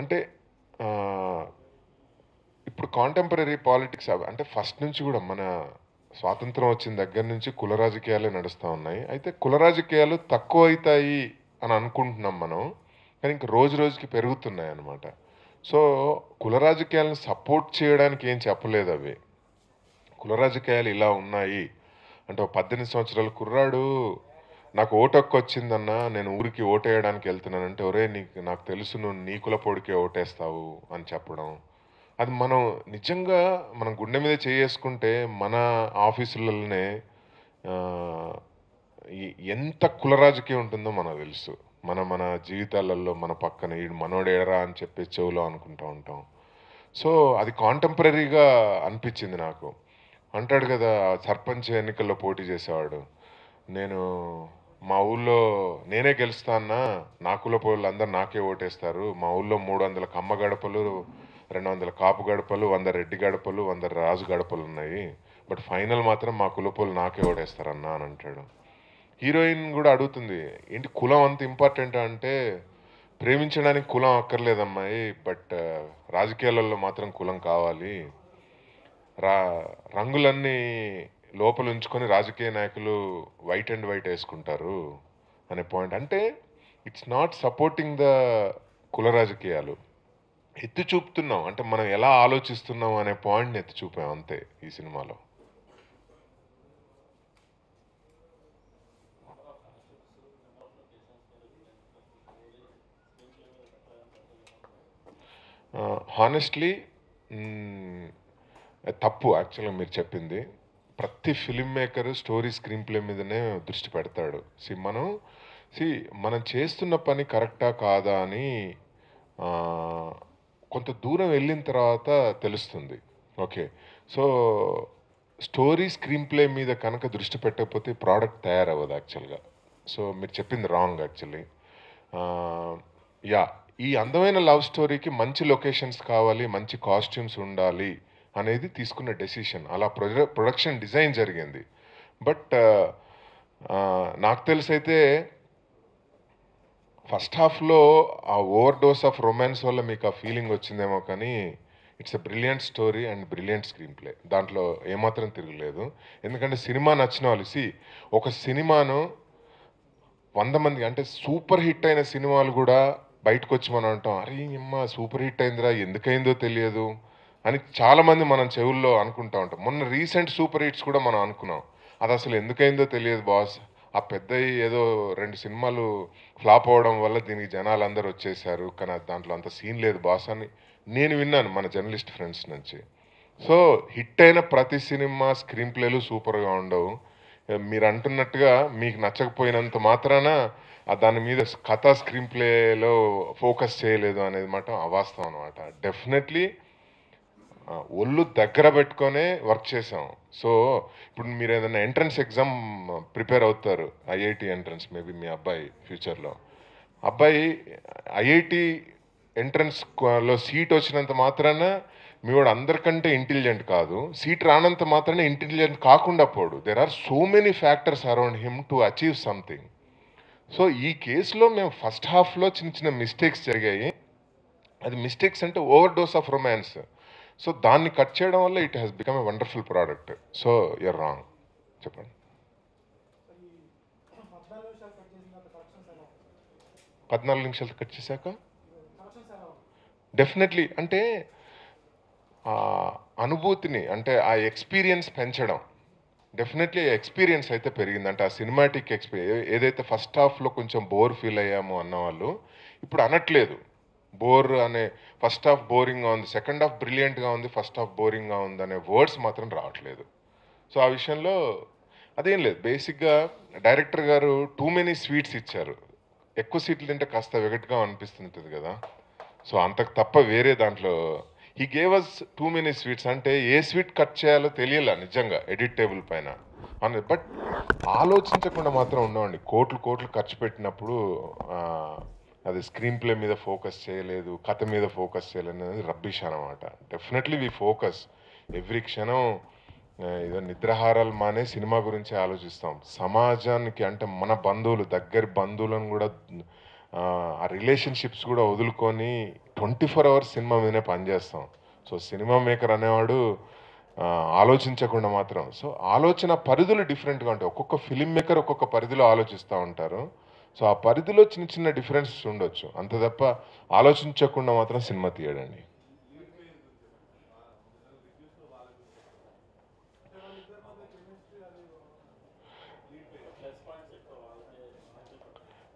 అంటే ఇప్పుడు contemporary politics అంటే ఫస్ట్ నుంచి కూడా మన స్వాతంత్రం వచ్చిన దగ్గర నుంచి కుల రాజకీయాలే నడుస్తూ ఉన్నాయి అయితే కుల రాజకీయాలు తక్కువ అవుతాయి అని అనుకుంటున్నాం మనం కానీ ఇంక రోజు రోజుకి పెరుగుతున్నాయి అన్నమాట సో కుల రాజకీయాలను సపోర్ట్ చేయడానికి ఏం చెప్పలేదు అవి కుల రాజకీయాలు ఇలా ఉన్నాయి అంటే పద్దెనిమిది సంవత్సరాల కుర్రాడు నాకు ఓటక్కు వచ్చిందన్నా నేను ఊరికి ఓటేయడానికి వెళ్తున్నానంటే ఒరే నీకు నాకు తెలుసు నువ్వు నీ పొడికే ఓటేస్తావు అని చెప్పడం అది మనం నిజంగా మనం గుండె మీద చేసుకుంటే మన ఆఫీసులలోనే ఎంత కుల రాజకీయం ఉంటుందో మనకు తెలుసు మన మన జీవితాలలో మన పక్కన ఈడు మనోడేడరా అని చెప్పి చెవులో అనుకుంటూ ఉంటాం సో అది కాంటెంపరీగా అనిపించింది నాకు అంటాడు కదా సర్పంచ్ ఎన్నికల్లో పోటీ చేసేవాడు నేను మా ఊళ్ళో నేనే గెలుస్తానా నా కులపోళ్ళు అందరు నాకే ఓటేస్తారు మా ఊళ్ళో మూడు వందల కమ్మ గడపలు రెండు వందల కాపు గడపలు వంద రెడ్డి గడపలు వంద రాజు గడపలు ఉన్నాయి బట్ ఫైనల్ మాత్రం మా కులపోళ్ళు నాకే ఓడేస్తారన్నా అని అంటాడు హీరోయిన్ కూడా అడుగుతుంది ఏంటి కులం అంత ఇంపార్టెంట్ అంటే ప్రేమించడానికి కులం అక్కర్లేదమ్మాయి బట్ రాజకీయాలలో మాత్రం కులం కావాలి రా రంగులన్నీ లోపల ఉంచుకొని రాజకీయ నాయకులు వైట్ అండ్ వైట్ వేసుకుంటారు అనే పాయింట్ అంటే ఇట్స్ నాట్ సపోర్టింగ్ ద కుల రాజకీయాలు ఎత్తి చూపుతున్నాం అంటే మనం ఎలా ఆలోచిస్తున్నాం అనే పాయింట్ని ఎత్తి చూపాం అంతే ఈ సినిమాలో హానెస్ట్లీ uh, mm, తప్పు యాక్చువల్గా మీరు చెప్పింది ప్రతి film maker story screenplay మీదనే దృష్టి పెడతాడు సి మనం సి మనం చేస్తున్న పని కరెక్టా కాదా అని కొంత దూరం వెళ్ళిన తర్వాత తెలుస్తుంది okay so story screenplay మీద కనుక దృష్టి పెట్టకపోతే ప్రోడక్ట్ తయారవ్వదు యాక్చువల్గా సో మీరు చెప్పింది రాంగ్ యాక్చువల్లీ యా ఈ అందమైన లవ్ స్టోరీకి మంచి లొకేషన్స్ కావాలి మంచి కాస్ట్యూమ్స్ ఉండాలి అనేది తీసుకున్న డెసిషన్ అలా ప్రొడక్షన్ డిజైన్ జరిగింది బట్ నాకు తెలిసైతే ఫస్ట్ హాఫ్లో ఆ ఓవర్ డోస్ ఆఫ్ రొమాన్స్ వల్ల మీకు ఆ ఫీలింగ్ వచ్చిందేమో కానీ it's a brilliant story and brilliant screenplay దాంట్లో ఏమాత్రం తిరగలేదు ఎందుకంటే సినిమా నచ్చిన వాళ్ళు ఒక సినిమాను వంద మంది అంటే సూపర్ హిట్ అయిన సినిమాలు కూడా బయటకు వచ్చి మనం అంటాం అరే అమ్మ సూపర్ హిట్ అయిందిరా ఎందుకైందో తెలియదు అని చాలామంది మనం చెవుల్లో అనుకుంటా ఉంటాం మొన్న రీసెంట్ సూపర్ హిట్స్ కూడా మనం అనుకున్నాం అది అసలు ఎందుకైందో తెలియదు బాస్ ఆ పెద్ద ఏదో రెండు సినిమాలు ఫ్లాప్ అవడం వల్ల దీనికి జనాలు అందరు వచ్చేసారు కానీ దాంట్లో అంత సీన్ లేదు బాస్ అని నేను విన్నాను మన జర్నలిస్ట్ ఫ్రెండ్స్ నుంచి సో హిట్ అయిన ప్రతి సినిమా స్క్రీన్ ప్లేలు సూపర్గా ఉండవు మీరు అంటున్నట్టుగా మీకు నచ్చకపోయినంత మాత్రాన దాని మీద కథ స్క్రీన్ ప్లేలో ఫోకస్ చేయలేదు అనేది మాట అవాస్తవం అనమాట డెఫినెట్లీ ఒళ్ళు దగ్గర పెట్టుకొనే వర్క్ చేసాం సో ఇప్పుడు మీరు ఏదైనా ఎంట్రన్స్ ఎగ్జామ్ ప్రిపేర్ అవుతారు ఐఐటి ఎంట్రన్స్ మేబీ మీ అబ్బాయి ఫ్యూచర్లో అబ్బాయి ఐఐటి లో సీట్ వచ్చినంత మాత్రాన మీ వాడు అందరికంటే ఇంటెలిజెంట్ కాదు సీట్ రానంత మాత్రాన ఇంటెలిజెంట్ కాకుండా పోడు there are so many factors around him to achieve something so ఈ కేసులో మేము ఫస్ట్ హాఫ్లో చిన్న చిన్న మిస్టేక్స్ జరిగాయి అది మిస్టేక్స్ అంటే overdose of romance so దాన్ని కట్ చేయడం వల్ల it has become a wonderful product so you're wrong చెప్పండి పద్నాలుగు నిమిషాలు కట్ చేశాక డెఫినెట్లీ అంటే అనుభూతిని అంటే ఆ ఎక్స్పీరియన్స్ పెంచడం డెఫినెట్లీ ఎక్స్పీరియన్స్ అయితే పెరిగిందంటే ఆ సినిమాటిక్ ఎక్స్పీరియన్స్ ఏదైతే ఫస్ట్ హాఫ్లో కొంచెం బోర్ ఫీల్ అయ్యామో అన్నవాళ్ళు ఇప్పుడు అనట్లేదు బోర్ అనే ఫస్ట్ హాఫ్ బోరింగ్గా ఉంది సెకండ్ హాఫ్ బ్రిలియంట్గా ఉంది ఫస్ట్ హాఫ్ బోరింగ్గా ఉంది అనే వర్డ్స్ మాత్రం రావట్లేదు సో ఆ విషయంలో అదేం లేదు బేసిక్గా డైరెక్టర్ గారు టూ మెనీ స్వీట్స్ ఇచ్చారు ఎక్కువ సీట్లు తింటే కాస్త వెగట్గా అనిపిస్తుంటుంది కదా సో అంతకు తప్ప వేరే దాంట్లో ఈ gave us too many sweets అంటే ఏ స్వీట్ కట్ చేయాలో తెలియాల నిజంగా ఎడిట్ టేబుల్ పైన అన్నది బట్ ఆలోచించకుండా మాత్రం ఉండవండి కోట్లు కోట్లు ఖర్చు పెట్టినప్పుడు అది స్క్రీన్ ప్లే మీద ఫోకస్ చేయలేదు కథ మీద ఫోకస్ చేయలేదు అనేది రబ్బిష్ అనమాట డెఫినెట్లీ వి ఫోకస్ ఎవ్రీ క్షణం ఏదో నిద్రహారాలు మానే సినిమా గురించి ఆలోచిస్తాం సమాజానికి అంటే మన బంధువులు దగ్గర బంధువులను కూడా ఆ రిలేషన్షిప్స్ కూడా వదులుకొని ట్వంటీ ఫోర్ అవర్స్ సినిమా మీదనే పనిచేస్తాం సో సినిమా మేకర్ అనేవాడు ఆలోచించకుండా మాత్రం సో ఆలోచన పరిధులు డిఫరెంట్గా ఉంటాయి ఒక్కొక్క ఫిలిం మేకర్ ఒక్కొక్క పరిధిలో ఆలోచిస్తూ ఉంటారు సో ఆ పరిధిలో చిన్న చిన్న డిఫరెన్సెస్ ఉండొచ్చు అంత తప్ప ఆలోచించకుండా మాత్రం సినిమా తీయడండి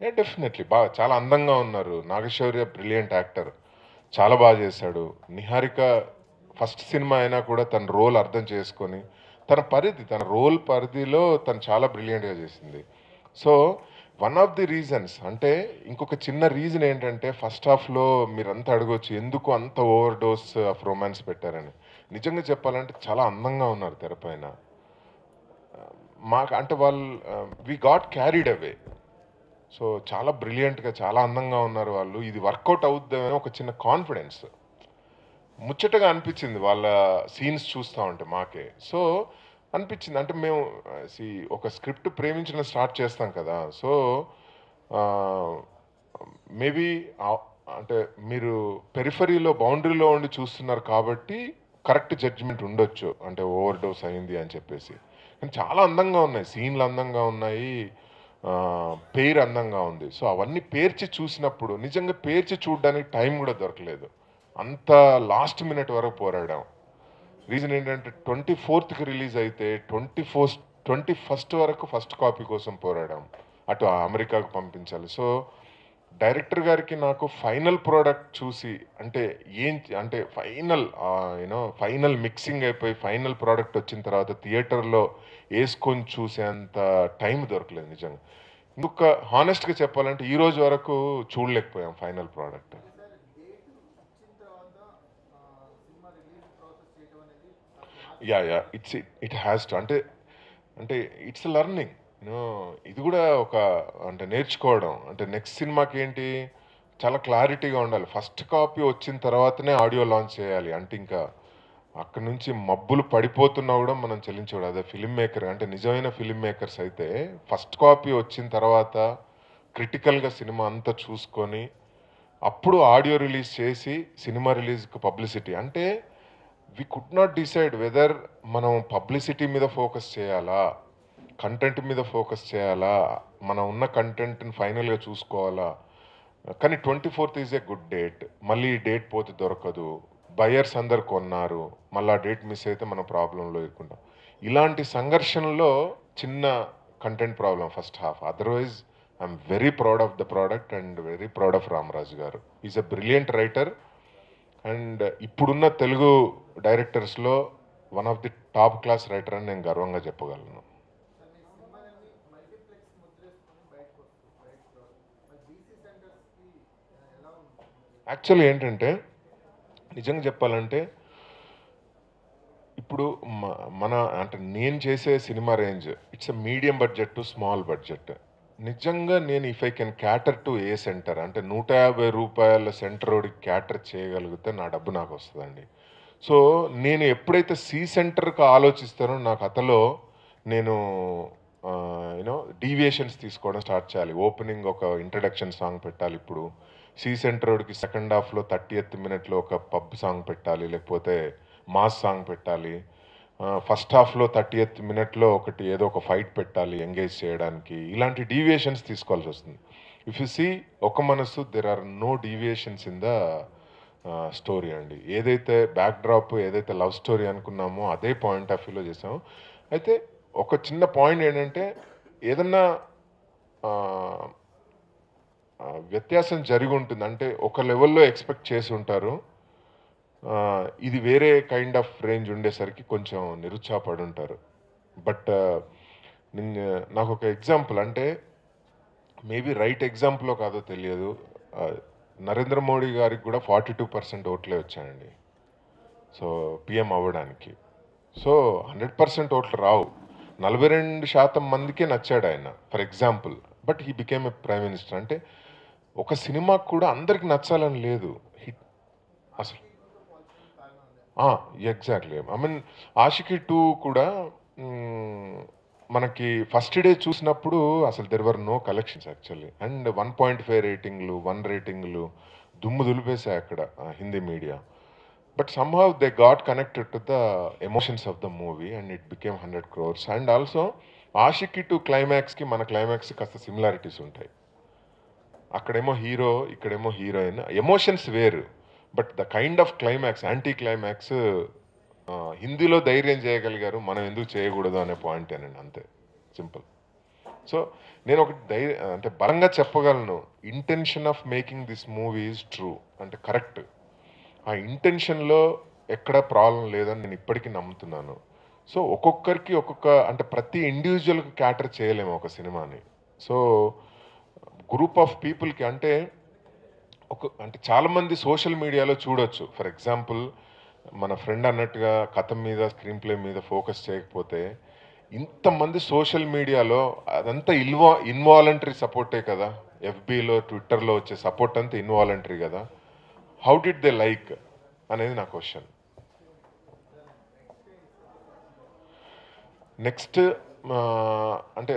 ఏ డెఫినెట్లీ బాగా చాలా అందంగా ఉన్నారు నాగశౌర్య బ్రిలియంట్ యాక్టర్ చాలా బాగా చేశాడు నిహారిక ఫస్ట్ సినిమా అయినా కూడా తన రోల్ అర్థం చేసుకొని తన పరిధి తన రోల్ పరిధిలో తను చాలా బ్రిలియంట్గా చేసింది so one of the reasons అంటే ఇంకొక చిన్న రీజన్ ఏంటంటే ఫస్ట్ హాఫ్లో మీరంతా అడగవచ్చు ఎందుకు అంత ఓవర్ డోస్ ఆఫ్ రొమాన్స్ పెట్టారని నిజంగా చెప్పాలంటే చాలా అందంగా ఉన్నారు తెరపైన మాకు అంటే వాళ్ళు we got carried away so చాలా బ్రిలియంట్గా చాలా అందంగా ఉన్నారు వాళ్ళు ఇది వర్కౌట్ అవుద్దామని ఒక చిన్న కాన్ఫిడెన్స్ ముచ్చటగా అనిపించింది వాళ్ళ సీన్స్ చూస్తూ ఉంటే మాకే సో అనిపించింది అంటే మేము ఒక స్క్రిప్ట్ ప్రేమించిన స్టార్ట్ చేస్తాం కదా సో మేబీ అంటే మీరు పెరిఫరీలో బౌండరీలో ఉండి చూస్తున్నారు కాబట్టి కరెక్ట్ జడ్జిమెంట్ ఉండొచ్చు అంటే ఓవర్ డోస్ అయింది అని చెప్పేసి కానీ చాలా అందంగా ఉన్నాయి సీన్లు అందంగా ఉన్నాయి పేరు అందంగా ఉంది సో అవన్నీ పేర్చి చూసినప్పుడు నిజంగా పేర్చి చూడడానికి టైం కూడా దొరకలేదు అంత లాస్ట్ మినిట్ వరకు పోరాడాము రీజన్ ఏంటంటే ట్వంటీ ఫోర్త్కి రిలీజ్ అయితే ట్వంటీ ఫోర్ ట్వంటీ ఫస్ట్ వరకు ఫస్ట్ కాపీ కోసం పోరాడాం అటు అమెరికాకు పంపించాలి సో డైరెక్టర్ గారికి నాకు ఫైనల్ ప్రోడక్ట్ చూసి అంటే ఏం అంటే ఫైనల్ యూనో ఫైనల్ మిక్సింగ్ అయిపోయి ఫైనల్ ప్రోడక్ట్ వచ్చిన తర్వాత థియేటర్లో వేసుకొని చూసేంత టైం దొరకలేదు నిజంగా ఇంకొక హానెస్ట్గా చెప్పాలంటే ఈ రోజు వరకు చూడలేకపోయాం final product yeah yeah it's it has to అంటే అంటే ఇట్స్ లెర్నింగ్ ఇది కూడా ఒక అంటే నేర్చుకోవడం అంటే నెక్స్ట్ సినిమాకి ఏంటి చాలా క్లారిటీగా ఉండాలి ఫస్ట్ కాపీ వచ్చిన తర్వాతనే ఆడియో లాంచ్ చేయాలి అంటే ఇంకా అక్కడ నుంచి మబ్బులు పడిపోతున్నా కూడా మనం చెల్లించకూడదు అదే ఫిలిం మేకర్ అంటే నిజమైన ఫిలిం మేకర్స్ అయితే ఫస్ట్ కాపీ వచ్చిన తర్వాత క్రిటికల్గా సినిమా అంతా చూసుకొని అప్పుడు ఆడియో రిలీజ్ చేసి సినిమా రిలీజ్కి పబ్లిసిటీ అంటే we could not decide whether మనం పబ్లిసిటీ మీద ఫోకస్ చేయాలా కంటెంట్ మీద ఫోకస్ చేయాలా మనం ఉన్న కంటెంట్ని ఫైనల్గా చూసుకోవాలా కానీ twenty fourth is a good date మళ్ళీ ఈ డేట్ పోతే దొరకదు బయర్స్ అందరు కొన్నారు మళ్ళీ ఆ డేట్ మిస్ అయితే మనం ప్రాబ్లంలో ఇరుకుంటాం ఇలాంటి సంఘర్షణలో చిన్న content problem first half otherwise I'm very proud of the product and very proud of Ramaraju garu is a brilliant writer and ఇప్పుడున్న తెలుగు డైరెక్టర్స్లో one of the top class writer అని నేను గర్వంగా చెప్పగలను యాక్చువల్లీ ఏంటంటే నిజంగా చెప్పాలంటే ఇప్పుడు మన అంటే నేను చేసే cinema range it's a medium budget to small budget నిజంగా నేను if I can cater to a centre అంటే నూట యాభై రూపాయల సెంటర్ సెంటర్కి క్యాటర్ చేయగలిగితే నా డబ్బు నాకు వస్తుందండి సో నేను ఎప్పుడైతే సి సెంటర్కి ఆలోచిస్తానో నాకు అతలో నేను యూనో డీవియేషన్స్ తీసుకోవడం స్టార్ట్ చేయాలి ఓపెనింగ్ ఒక ఇంట్రడక్షన్ సాంగ్ పెట్టాలి ఇప్పుడు సి ఒకటికి సెకండ్ హాఫ్లో థర్టీ ఎయిత్ మినిట్లో ఒక పబ్ సాంగ్ పెట్టాలి లేకపోతే మాస్ సాంగ్ పెట్టాలి ఫస్ట్ హాఫ్లో థర్టీ ఎయిత్ మినిట్లో ఒకటి ఏదో ఒక ఫైట్ పెట్టాలి ఎంగేజ్ చేయడానికి ఇలాంటి డీవియేషన్స్ తీసుకోవాల్సి వస్తుంది ఇఫ్ యు సీ ఒక మనసు there are no deviations in the story అండి ఏదైతే బ్యాక్ డ్రాప్ ఏదైతే లవ్ స్టోరీ అనుకున్నామో అదే పాయింట్ ఆఫ్ వ్యూలో చేసాము అయితే ఒక చిన్న పాయింట్ ఏంటంటే ఏదన్నా వ్యత్యాసం జరిగి ఉంటుంది అంటే ఒక లెవెల్లో ఎక్స్పెక్ట్ చేసి ఉంటారు ఇది వేరే కైండ్ ఆఫ్ రేంజ్ ఉండేసరికి కొంచెం నిరుత్సాహపడి ఉంటారు బట్ నాకు ఒక ఎగ్జాంపుల్ అంటే మేబీ రైట్ ఎగ్జాంపుల్లో కాదో తెలియదు నరేంద్ర మోడీ గారికి కూడా ఫార్టీ టూ పర్సెంట్ ఓట్లే వచ్చాయండి సో పిఎం అవ్వడానికి సో హండ్రెడ్ పర్సెంట్ ఓట్లు రావు నలభై రెండు శాతం మందికే నచ్చాడు ఆయన for example but he became a prime minister అంటే ఒక సినిమాకు కూడా అందరికి నచ్చాలని లేదు హిట్ అసలు exactly I mean Aashiqui two కూడా మనకి ఫస్ట్ డే చూసినప్పుడు అసలు there were no collections actually and one point five రేటింగ్లు వన్ రేటింగ్లు దుమ్ము దులిపేశాయి అక్కడ Hindi media but somehow they got connected to the emotions of the movie and it became hundred crores and also Aashiqui two క్లైమాక్స్కి మన climax కాస్త సిమిలారిటీస్ ఉంటాయి అక్కడేమో హీరో ఇక్కడేమో హీరోయిన్ ఎమోషన్స్ వేరు but the kind of climax anticlimax హిందీలో ధైర్యం చేయగలిగారు మనం ఎందుకు చేయకూడదు అనే పాయింట్ అనండి అంతే సింపుల్ సో నేను ఒకటి ధైర్య అంటే బలంగా చెప్పగలను intention of making this movie is true అంటే కరెక్ట్ ఆ ఇంటెన్షన్లో ఎక్కడ ప్రాబ్లం లేదని నేను ఇప్పటికీ నమ్ముతున్నాను సో ఒక్కొక్కరికి ఒక్కొక్క అంటే ప్రతి ఇండివిజువల్కి క్యాటర్ చేయలేము ఒక సినిమాని సో గ్రూప్ ఆఫ్ పీపుల్కి అంటే ఒక అంటే చాలామంది సోషల్ మీడియాలో చూడొచ్చు ఫర్ ఎగ్జాంపుల్ మన ఫ్రెండ్ అన్నట్టుగా కథ మీద స్క్రీన్ ప్లే మీద ఫోకస్ చేయకపోతే ఇంతమంది సోషల్ మీడియాలో అదంతా ఇన్వా ఇన్వాలంటరీ సపోర్టే కదా ఎఫ్బిలో ట్విట్టర్లో వచ్చే సపోర్ట్ అంతా ఇన్వాలంటరీ కదా హౌ డిడ్ దే లైక్ అనేది నా క్వశ్చన్ నెక్స్ట్ అంటే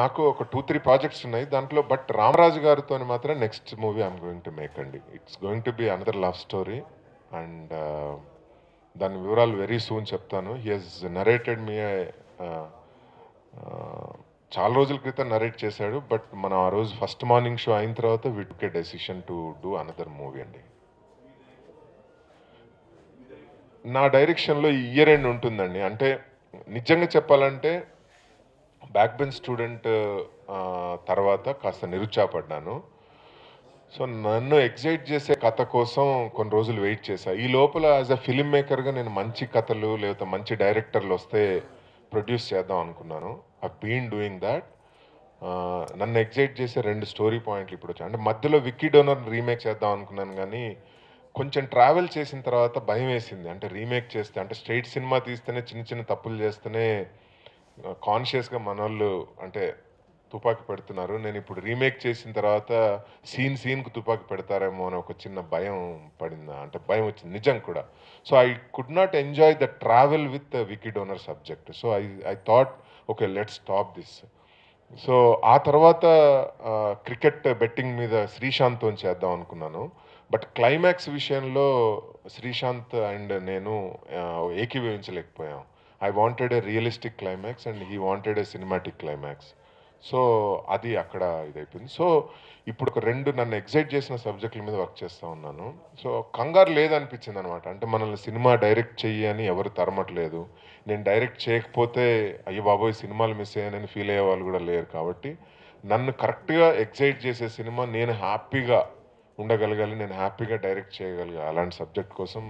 నాకు ఒక టూ త్రీ ప్రాజెక్ట్స్ ఉన్నాయి దాంట్లో బట్ రామరాజు గారితో మాత్రం next movie I'm going to make అండి it's going to be another love story and దాని వివరాలు వెరీ సూన్ చెప్తాను హీ హెస్ నరేటెడ్ మీ చాలా రోజుల క్రితం నరేట్ చేశాడు బట్ మనం ఆ రోజు ఫస్ట్ మార్నింగ్ షో అయిన తర్వాత we decision to do another movie అండి నా డైరెక్షన్లో ఇయర్ ఎండ్ ఉంటుందండి అంటే నిజంగా చెప్పాలంటే బ్యాక్ స్టూడెంట్ తర్వాత కాస్త నిరుత్సాహపడ్డాను సో నన్ను ఎగ్జైట్ చేసే కథ కోసం కొన్ని రోజులు వెయిట్ చేశాను ఈ లోపల యాజ్ అ ఫిలిం మేకర్గా నేను మంచి కథలు లేకపోతే మంచి డైరెక్టర్లు వస్తే ప్రొడ్యూస్ చేద్దాం అనుకున్నాను ఐ బీన్ డూయింగ్ దాట్ నన్ను ఎగ్జైట్ చేసే రెండు స్టోరీ పాయింట్లు ఇప్పుడు వచ్చాయి అంటే మధ్యలో విక్కీ డోనర్ రీమేక్ చేద్దాం అనుకున్నాను కానీ కొంచెం ట్రావెల్ చేసిన తర్వాత భయం వేసింది అంటే రీమేక్ చేస్తే అంటే స్ట్రైట్ సినిమా తీస్తేనే చిన్న చిన్న తప్పులు చేస్తేనే కాన్షియస్గా మన వాళ్ళు అంటే తుపాకి పెడుతున్నారు నేను ఇప్పుడు రీమేక్ చేసిన తర్వాత సీన్ సీన్కు తుపాకీ పెడతారేమో అని ఒక చిన్న భయం పడిందా అంటే భయం వచ్చింది నిజం కూడా so I could not enjoy the travel with Vicky Donor subject so I I thought okay let stop this so ఆ తర్వాత క్రికెట్ బెట్టింగ్ మీద శ్రీశాంత్తో చేద్దాం అనుకున్నాను బట్ క్లైమాక్స్ విషయంలో శ్రీశాంత్ అండ్ నేను ఏకీభవించలేకపోయాం I wanted a realistic climax and he wanted a cinematic climax so అది అక్కడ ఇదైపోయింది సో ఇప్పుడు ఒక రెండు నన్ను ఎగ్జైట్ చేసిన సబ్జెక్టుల మీద వర్క్ చేస్తూ ఉన్నాను సో కంగారు లేదనిపించింది అనమాట అంటే మనల్ని సినిమా డైరెక్ట్ చెయ్యి అని ఎవరు తరమట్లేదు నేను డైరెక్ట్ చేయకపోతే అయ్యో బాబోయ్ సినిమాలు మిస్ అయ్యానని ఫీల్ అయ్యే వాళ్ళు కూడా లేరు కాబట్టి నన్ను కరెక్ట్గా ఎగ్జైట్ చేసే సినిమా నేను హ్యాపీగా ఉండగలగాలి నేను హ్యాపీగా డైరెక్ట్ చేయగలిగా అలాంటి సబ్జెక్ట్ కోసం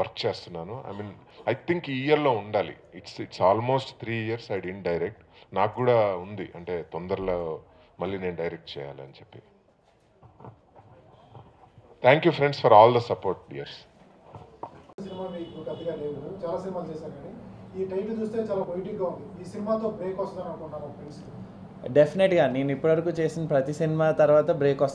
వర్క్ చేస్తున్నాను ఐ మీన్ ఐ థింక్ ఈ ఇయర్లో ఉండాలి it's it's almost three years I didn't direct నాకు కూడా ఉంది అంటే తొందరలో మళ్ళీ నేను డైరెక్ట్ చేయాలని చెప్పి thank you friends for all the support years చాలా చూస్తే చాలా ఈ సినిమాతో బ్రేక్ డెఫినెట్గా నేను ఇప్పటివరకు చేసిన ప్రతి సినిమా తర్వాత బ్రేక్ వస్తుంది